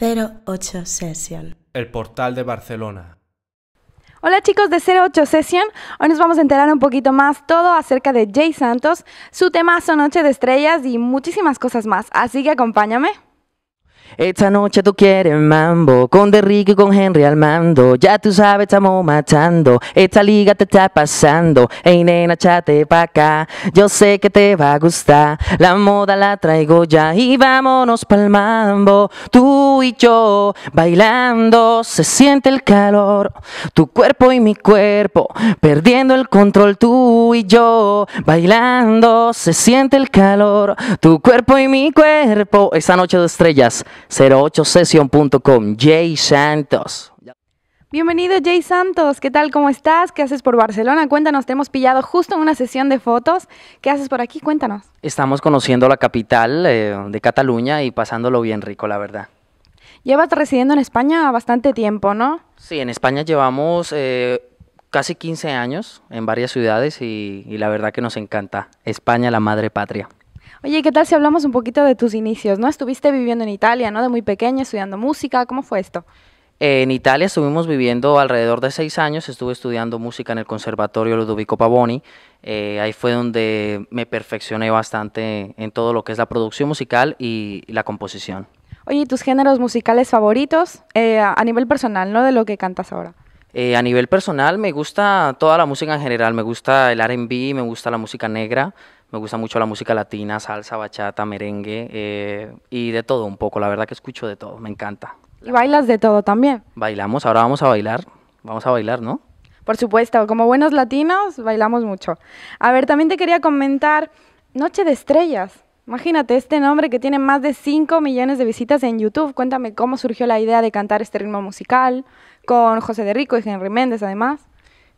08 Session. El portal de Barcelona. Hola chicos de 08 Session, hoy nos vamos a enterar un poquito más todo acerca de Jay Santos, su tema temazo Noche de Estrellas y muchísimas cosas más, así que acompáñame. Esta noche tú quieres mambo, con Derrick y con Henry al mando. Ya tú sabes, estamos matando, esta liga te está pasando. Ey nena, chate pa' acá, yo sé que te va a gustar. La moda la traigo ya y vámonos pa'l mambo. Tú y yo bailando, se siente el calor, tu cuerpo y mi cuerpo, perdiendo el control tú y yo bailando, se siente el calor, tu cuerpo y mi cuerpo. Esta noche de estrellas, 08session.com, Jay Santos. Bienvenido Jay Santos, ¿qué tal? ¿Cómo estás? ¿Qué haces por Barcelona? Cuéntanos, te hemos pillado justo en una sesión de fotos. ¿Qué haces por aquí? Cuéntanos. Estamos conociendo la capital eh, de Cataluña y pasándolo bien rico, la verdad. Llevas residiendo en España bastante tiempo, ¿no? Sí, en España llevamos eh, casi 15 años en varias ciudades y, la verdad que nos encanta. España, la madre patria. Oye, ¿qué tal si hablamos un poquito de tus inicios? ¿No estuviste viviendo en Italia, no? De muy pequeña, estudiando música, ¿cómo fue esto? Eh, en Italia estuvimos viviendo alrededor de seis años, estuve estudiando música en el Conservatorio Ludovico Pavoni, eh, ahí fue donde me perfeccioné bastante en todo lo que es la producción musical y la composición. Oye, ¿tus géneros musicales favoritos eh, a nivel personal, no de lo que cantas ahora? Eh, a nivel personal me gusta toda la música en general, me gusta el RB, me gusta la música negra, me gusta mucho la música latina, salsa, bachata, merengue eh, y de todo un poco, la verdad que escucho de todo, me encanta. ¿Y bailas de todo también? Bailamos, ahora vamos a bailar, vamos a bailar, ¿no? Por supuesto, como buenos latinos bailamos mucho. A ver, también te quería comentar Noche de Estrellas. Imagínate este nombre que tiene más de 5 millones de visitas en YouTube. Cuéntame cómo surgió la idea de cantar este ritmo musical con José de Rico y Henry Méndez, además.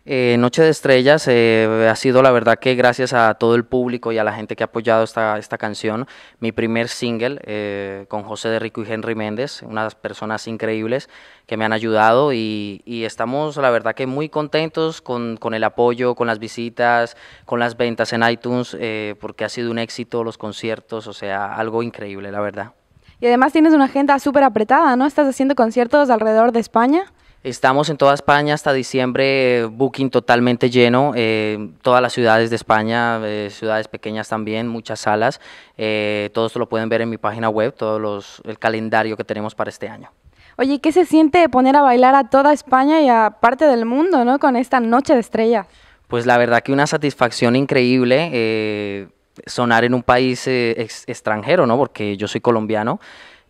Eh, Noche de Estrellas eh, ha sido la verdad que gracias a todo el público y a la gente que ha apoyado esta, esta canción, mi primer single eh, con José de Rico y Henry Méndez, unas personas increíbles que me han ayudado y, estamos la verdad que muy contentos con, con, el apoyo, con las visitas, con las ventas en iTunes, porque ha sido un éxito los conciertos, o sea, algo increíble la verdad. Y además tienes una agenda súper apretada, ¿no? Estás haciendo conciertos alrededor de España. Estamos en toda España hasta diciembre, booking totalmente lleno, eh, todas las ciudades de España, eh, ciudades pequeñas también, muchas salas. Eh, todo esto lo pueden ver en mi página web, todo el calendario que tenemos para este año. Oye, ¿qué se siente poner a bailar a toda España y a parte del mundo, ¿no? Con esta noche de estrellas. Pues la verdad que una satisfacción increíble sonar en un país extranjero, ¿no? Porque yo soy colombiano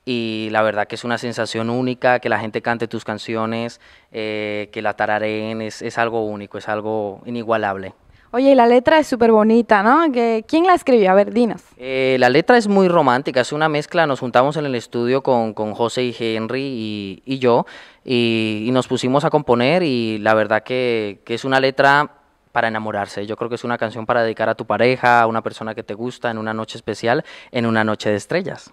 y la verdad que es una sensación única, que la gente cante tus canciones, eh, que la tarareen, es, algo único, es algo inigualable. Oye, y la letra es súper bonita, ¿no? ¿Quién la escribió? A ver, dinos. Eh, la letra es muy romántica, es una mezcla, nos juntamos en el estudio con, José y Henry y, yo, y, nos pusimos a componer, y la verdad que es una letra para enamorarse. Yo creo que es una canción para dedicar a tu pareja, a una persona que te gusta, en una noche especial, en una noche de estrellas.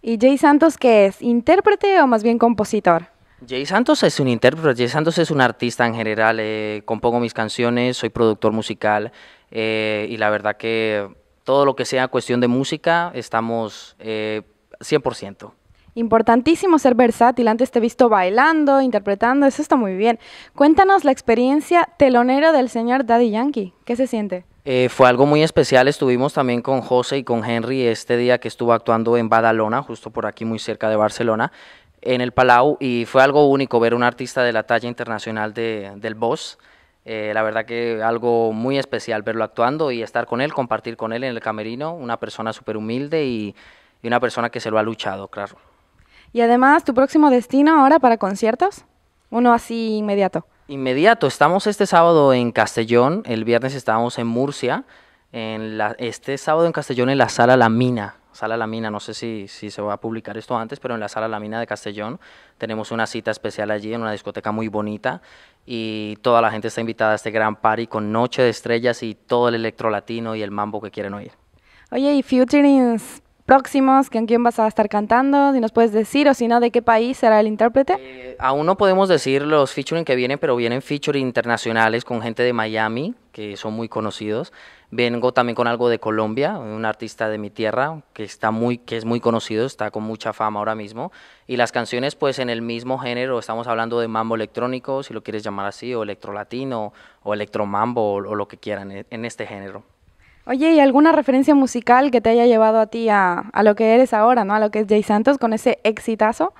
¿Y Jay Santos qué es? ¿Intérprete o más bien compositor? Jay Santos es un intérprete, Jay Santos es un artista en general, eh, compongo mis canciones, soy productor musical eh, y la verdad que todo lo que sea cuestión de música estamos 100%. Eh, Importantísimo ser versátil, antes te he visto bailando, interpretando, eso está muy bien. Cuéntanos la experiencia telonera del señor Daddy Yankee, ¿qué se siente? Eh, fue algo muy especial, estuvimos también con José y con Henry este día que estuvo actuando en Badalona, justo por aquí muy cerca de Barcelona, en el Palau, y fue algo único ver un artista de la talla internacional del Boss. Eh, la verdad que algo muy especial verlo actuando y estar con él, compartir con él en el camerino, una persona súper humilde y una persona que se lo ha luchado, claro. Y además, ¿tu próximo destino ahora para conciertos? Uno así inmediato. Inmediato, estamos este sábado en Castellón, el viernes estábamos en Murcia, en este sábado en Castellón en la sala La Mina, sala La Mina, no sé si, se va a publicar esto antes, pero en la sala La Mina de Castellón tenemos una cita especial allí, en una discoteca muy bonita, y toda la gente está invitada a este gran party con Noche de Estrellas y todo el electro latino y el mambo que quieren oír. Oye, ¿y News próximos, ¿con quién vas a estar cantando? Si nos puedes decir o si no, ¿de qué país será el intérprete? Eh, aún no podemos decir los featuring que vienen, pero vienen featuring internacionales con gente de Miami, que son muy conocidos. Vengo también con algo de Colombia, un artista de mi tierra que, está muy, que es muy conocido, está con mucha fama ahora mismo. Y las canciones pues en el mismo género, estamos hablando de mambo electrónico, si lo quieres llamar así, o electrolatino, o electro mambo, o lo que quieran en este género. Oye, ¿y alguna referencia musical que te haya llevado a ti a, lo que eres ahora, ¿no? A lo que es Jay Santos con ese exitazo.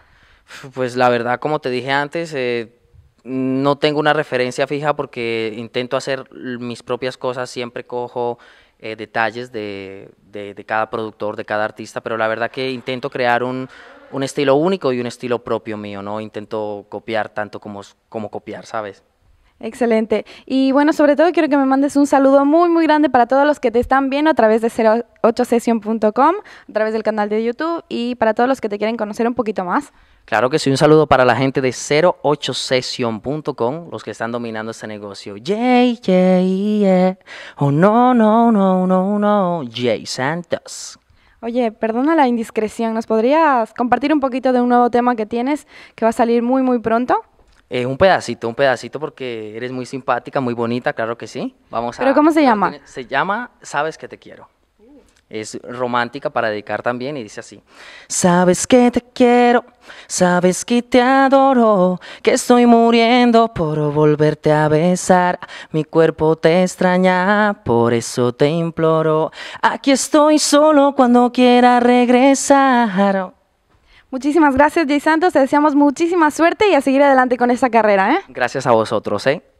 Pues la verdad, como te dije antes, eh, no tengo una referencia fija porque intento hacer mis propias cosas, siempre cojo eh, detalles de, cada productor, de cada artista, pero la verdad que intento crear un, un, estilo único y un estilo propio mío, ¿no? Intento copiar tanto como, como copiar, ¿sabes? Excelente. Y bueno, sobre todo quiero que me mandes un saludo muy, muy grande para todos los que te están viendo a través de 08session.com, a través del canal de YouTube y para todos los que te quieren conocer un poquito más. Claro que sí, un saludo para la gente de 08session.com, los que están dominando este negocio. Jay, Oh, no, no, no, no, no. Jay Santos. Oye, perdona la indiscreción, ¿nos podrías compartir un poquito de un nuevo tema que tienes que va a salir muy, muy pronto? Es eh, un pedacito, un pedacito porque eres muy simpática, muy bonita, claro que sí. Vamos ¿Pero cómo se llama? se llama Sabes que te quiero. Es romántica para dedicar también y dice así. Sabes que te quiero, sabes que te adoro, que estoy muriendo por volverte a besar. Mi cuerpo te extraña, por eso te imploro. Aquí estoy solo cuando quiera regresar. Muchísimas gracias, Jay Santos. Te deseamos muchísima suerte y a seguir adelante con esta carrera. ¿eh? Gracias a vosotros. ¿eh?